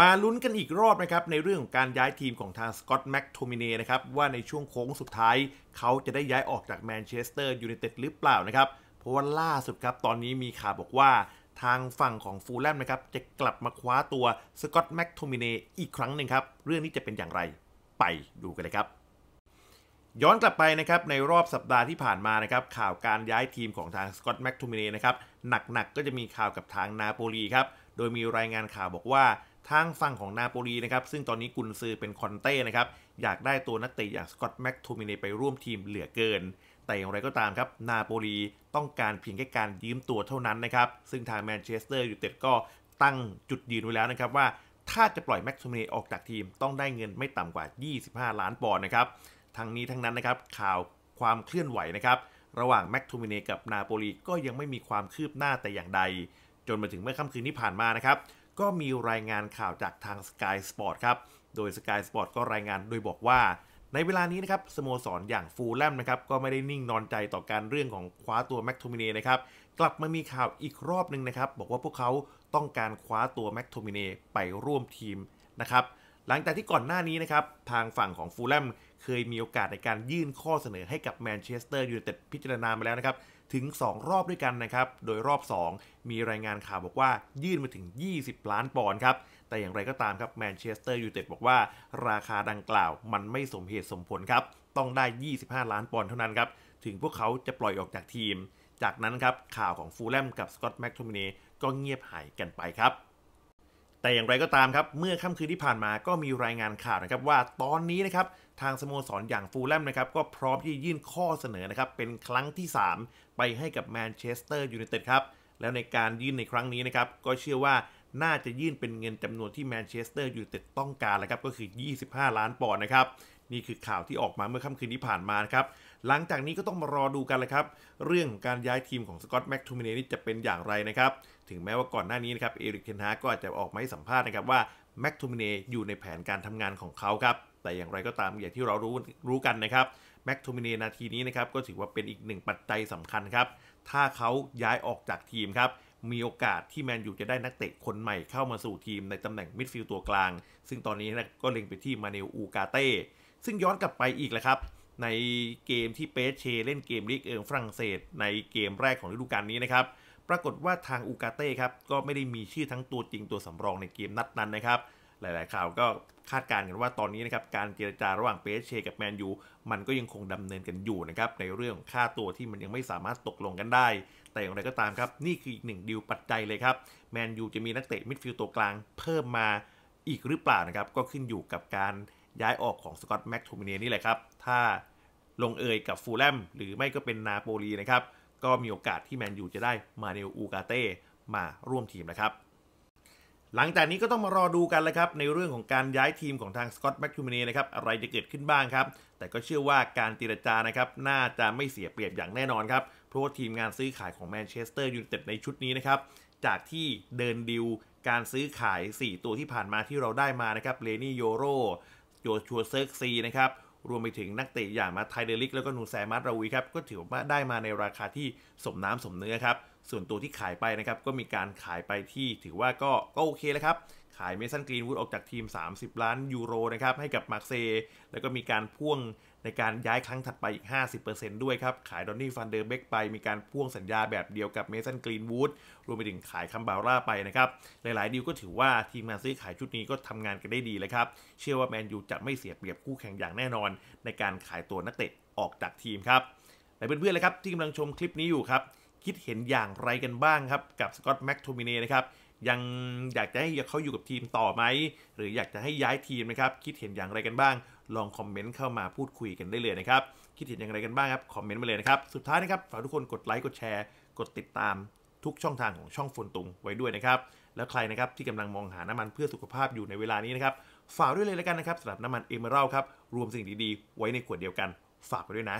มาลุ้นกันอีกรอบนะครับในเรื่องของการย้ายทีมของทางสกอตแม็กโทมิเนนะครับว่าในช่วงโค้งสุดท้าย เขาจะได้ย้ายออกจากแมนเชสเตอร์ยูไนเต็ดหรือเปล่านะครับเพราะว่าล่าสุดครับ ตอนนี้มีข่าวบอกว่าทางฝั่งของฟูลแลมนะครับจะกลับมาคว้าตัวสกอตแม็กโทมิเนอีกครั้งหนึ่งครับเรื่องนี้จะเป็นอย่างไรไปดูกันเลยครับ ย้อนกลับไปนะครับในรอบสัปดาห์ที่ผ่านมานะครับข่าวการย้ายทีมของทางสกอตแม็กโทมิเนนะครับหนักๆกก็จะมีข่าวกับทางนาโปลีครับโดยมีรายงานข่าวบอกว่าทางฝั่งของนาโปลีนะครับซึ่งตอนนี้กุนซือเป็นคอนเต้นะครับอยากได้ตัวนักเตะอย่างสกอตแม็กทูมิเนไปร่วมทีมเหลือเกิน แต่อย่างไรก็ตามครับนาโปลีต้องการเพียงแค่การยืมตัวเท่านั้นนะครับซึ่งทางแมนเชสเตอร์ยูไนเต็ดก็ตั้งจุดยืนไว้แล้วนะครับว่าถ้าจะปล่อยแม็กทูมิเนออกจากทีมต้องได้เงินไม่ต่ำกว่า 25 ล้านปอนด์นะครับทั้งนี้ทั้งนั้นนะครับข่าวความเคลื่อนไหวนะครับระหว่างแม็กทูมิเนกับนาโปลีก็ยังไม่มีความคืบหน้าแต่อย่างใด จนมาถึงเมื่อค่ำคืนที่ผ่านมานะครับก็มีรายงานข่าวจากทาง Sky Sport ครับ โดย Sky Sport ก็รายงานโดยบอกว่า ในเวลานี้นะครับสโมสรออย่างฟูลแลมนะครับก็ไม่ได้นิ่งนอนใจต่อการเรื่องของคว้าตัวแม็กโทมิเนนะครับกลับมามีข่าวอีกรอบหนึ่งนะครับบอกว่าพวกเขาต้องการคว้าตัวแม็กโทมิเนไปร่วมทีมนะครับหลังจากที่ก่อนหน้านี้นะครับทางฝั่งของฟูลแลมเคยมีโอกาสในการยื่นข้อเสนอให้กับแมนเชสเตอร์ยูไนเต็ดพิจารณามาแล้วนะครับถึง 2 รอบด้วยกันนะครับ โดยรอบ 2 มีรายงานข่าวบอกว่ายื่นมาถึง 20 ล้านปอนด์ครับ แต่อย่างไรก็ตามครับแมนเชสเตอร์ยูไนเต็ดบอกว่าราคาดังกล่าวมันไม่สมเหตุสมผลครับ ต้องได้ 25 ล้านปอนด์เท่านั้นครับ ถึงพวกเขาจะปล่อยออกจากทีม จากนั้นครับข่าวของฟูลแลมกับสกอตแม็กโทมินีก็เงียบหายกันไปครับแต่อย่างไรก็ตามครับเมื่อค่ำคืนที่ผ่านมาก็มีรายงานข่าวนะครับว่าตอนนี้นะครับทางสโมสรออย่างฟูลแลมนะครับก็พร้อมที่ยื่นข้อเสนอนะครับเป็นครั้งที่ 3 ไปให้กับแมนเชสเตอร์ยูไนเต็ดครับแล้วในการยื่นในครั้งนี้นะครับก็เชื่อว่าน่าจะยื่นเป็นเงินจำนวนที่แมนเชสเตอร์ยูไนเต็ดต้องการแหละครับก็คือ 25 ล้านปอนด์นะครับนี่คือข่าวที่ออกมาเมื่อค่ำคืนที่ผ่านมานะครับหลังจากนี้ก็ต้องมารอดูกันเลยครับ เรื่องของการย้ายทีมของสกอตแม็กทูมินีนี่จะเป็นอย่างไรนะครับถึงแม้ว่าก่อนหน้านี้นะครับเอริกเทนฮาก็อาจจะออกมาให้สัมภาษณ์นะครับว่าแม็กทูมินีอยู่ในแผนการทำงานของเขาครับแต่อย่างไรก็ตามอย่างที่เรารู้รู้กันนะครับแม็กทูมินีนาทีนี้นะครับก็ถือว่าเป็นอีกหนึ่งปัจจัยสำคัญครับถ้าเขาย้ายออกจากทีมครับมีโอกาสที่แมนยูจะได้นักเตะคนใหม่เข้ามาสู่ทีมในตำแหน่งมิดฟิลด์ตัวกลาง ซึ่งตอนนี้นะก็เล็งไปที่มาเนลอูกาเต้ซึ่งย้อนกลับไปอีกแหละครับในเกมที่เปเช เล่นเกมลีกเอิงฝรั่งเศสในเกมแรกของฤดูกาลนี้นะครับ ปรากฏว่าทาง อูกาเต้ครับก็ไม่ได้มีชื่อทั้งตัวจริงตัวสำรองในเกมนัดนั้นนะครับ หลายๆข่าวก็คาดการณ์กันว่าตอนนี้นะครับการเจรจาระหว่างเปเช กับแมนยูมันก็ยังคงดำเนินกันอยู่นะครับในเรื่องค่าตัวที่มันยังไม่สามารถตกลงกันได้ แต่อย่างไรก็ตามครับนี่คืออีกหนึ่งดีลปัจจัยเลยครับแมนยูจะมีนักเตะมิดฟิลด์ตัวกลางเพิ่มมาอีกหรือเปล่านะครับก็ขึ้นอยู่กับการย้ายออกของสกอตแม็กทูมิเนนี่แหละครับ ถ้าลงเอยกับฟูลแลมหรือไม่ก็เป็นนาโปลีนะครับ ก็มีโอกาสที่แมนยูจะได้มาเนลอูกาเต้มาร่วมทีมนะครับ หลังจากนี้ก็ต้องมารอดูกันเลยครับ ในเรื่องของการย้ายทีมของทางสกอตแม็กทูมิเนนะครับ อะไรจะเกิดขึ้นบ้างครับ แต่ก็เชื่อว่าการติรจานะครับน่าจะไม่เสียเปรียบอย่างแน่นอนครับ เพราะว่าทีมงานซื้อขายของแมนเชสเตอร์ยูไนเต็ดในชุดนี้นะครับ จากที่เดินดิวการซื้อขาย 4 ตัวที่ผ่านมาที่เราได้มานะครับเลนี่โยโรโยชัวเซิร์กซีนะครับ รวมไปถึงนักเตะอย่างมาไทเดลิก แล้วก็นูแซมัตราวีครับ ก็ถือว่าได้มาในราคาที่สมน้ำสมเนื้อครับ ส่วนตัวที่ขายไปนะครับ ก็มีการขายไปที่ถือว่าก็ก็โอเคแล้วครับขายเมสันกรีนวูดออกจากทีม 30 ล้านยูโรนะครับให้กับมาร์เซย์ แล้วก็มีการพ่วงในการย้ายครั้งถัดไปอีก 50%ด้วยครับ ขายดอนนี่ฟันเดอร์เบกไป มีการพ่วงสัญญาแบบเดียวกับเมสันกรีนวูด รวมไปถึงขายคัมบาร่าไปนะครับ หลายๆดีลก็ถือว่าทีมงานซื้อขายชุดนี้ก็ทำงานกันได้ดีเลยครับ เชื่อว่าแมนยูจะไม่เสียเปรียบคู่แข่งอย่างแน่นอน ในการขายตัวนักเตะออกจากทีมครับและเพื่อนๆเลยครับที่กำลังชมคลิปนี้อยู่ครับ คิดเห็นอย่างไรกันบ้างครับกับสกอตแม็กโทมิเน่นะครับยังอยากจะให้เขาอยู่กับทีมต่อไหม หรืออยากจะให้ย้ายทีมนะครับคิดเห็นอย่างไรกันบ้าง ลองคอมเมนต์เข้ามาพูดคุยกันได้เลยนะครับคิดเห็นอย่างไรกันบ้างครับคอมเมนต์มาเลยนะครับสุดท้ายนะครับ ฝากทุกคนกดไลค์กดแชร์กดติดตามทุกช่องทางของช่องฟนตุงไว้ด้วยนะครับแล้วใครนะครับที่กำลังมองหาน้ำมันเพื่อสุขภาพอยู่ในเวลานี้นะครับฝากด้วยเลยแล้วกันนะครับสำหรับน้ำมันเอเมอรัลครับรวมสิ่งดีๆ ไว้ในขวดเดียวกัน ฝากไปด้วยนะ